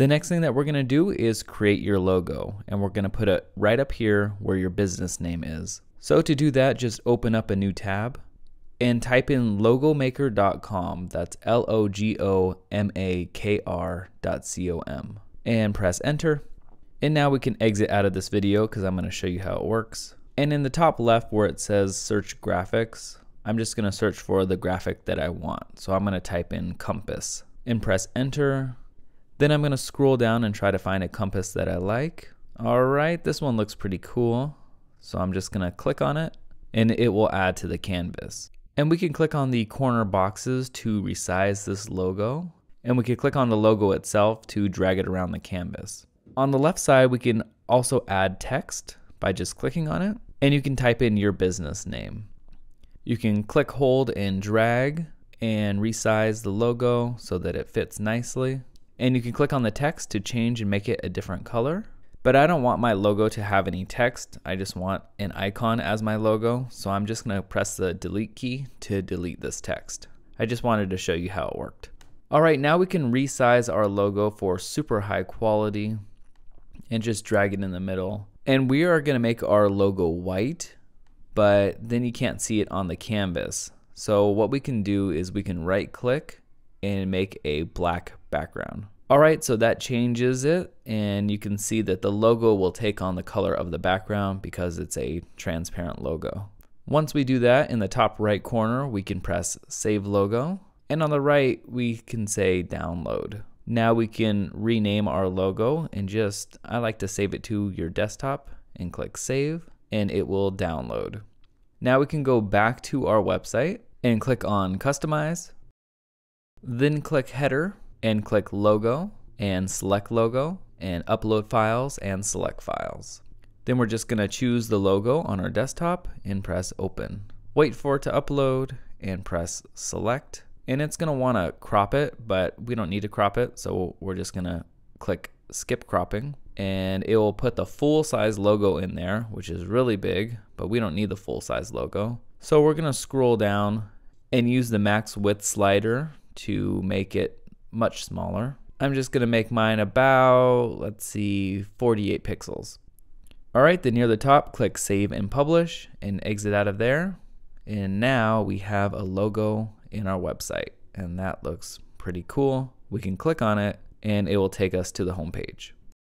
The next thing that we're going to do is create your logo and we're going to put it right up here where your business name is. So to do that, just open up a new tab and type in logomaker.com. That's L O G O M A K R.com and press enter. And now we can exit out of this video because I'm going to show you how it works. And in the top left where it says search graphics, I'm just going to search for the graphic that I want. So I'm going to type in compass and press enter then I'm gonna scroll down and try to find a compass that I like. All right, this one looks pretty cool. So I'm just gonna click on it and it will add to the canvas. And we can click on the corner boxes to resize this logo. And we can click on the logo itself to drag it around the canvas. On the left side, we can also add text by just clicking on it. And you can type in your business name. You can click, hold, and drag and resize the logo so that it fits nicely. And you can click on the text to change and make it a different color. But I don't want my logo to have any text. I just want an icon as my logo. So I'm just gonna press the delete key to delete this text. I just wanted to show you how it worked. All right, now we can resize our logo for super high quality and just drag it in the middle. And we are gonna make our logo white, but then you can't see it on the canvas. So what we can do is we can right click and make a black background. All right, so that changes it, and you can see that the logo will take on the color of the background because it's a transparent logo. Once we do that, in the top right corner, we can press Save Logo, and on the right, we can say Download. Now we can rename our logo and just, I like to save it to your desktop and click Save, and it will download. Now we can go back to our website and click on Customize, then click Header and click logo and select logo and upload files and select files. Then we're just gonna choose the logo on our desktop and press open. Wait for it to upload and press select. And it's gonna wanna crop it, but we don't need to crop it. So we're just gonna click skip cropping and it will put the full size logo in there, which is really big, but we don't need the full size logo. So we're gonna scroll down and use the max width slider to make it much smaller. I'm just gonna make mine about, let's see, 48 pixels. All right, then near the top, click Save and Publish and exit out of there. And now we have a logo in our website and that looks pretty cool. We can click on it and it will take us to the homepage.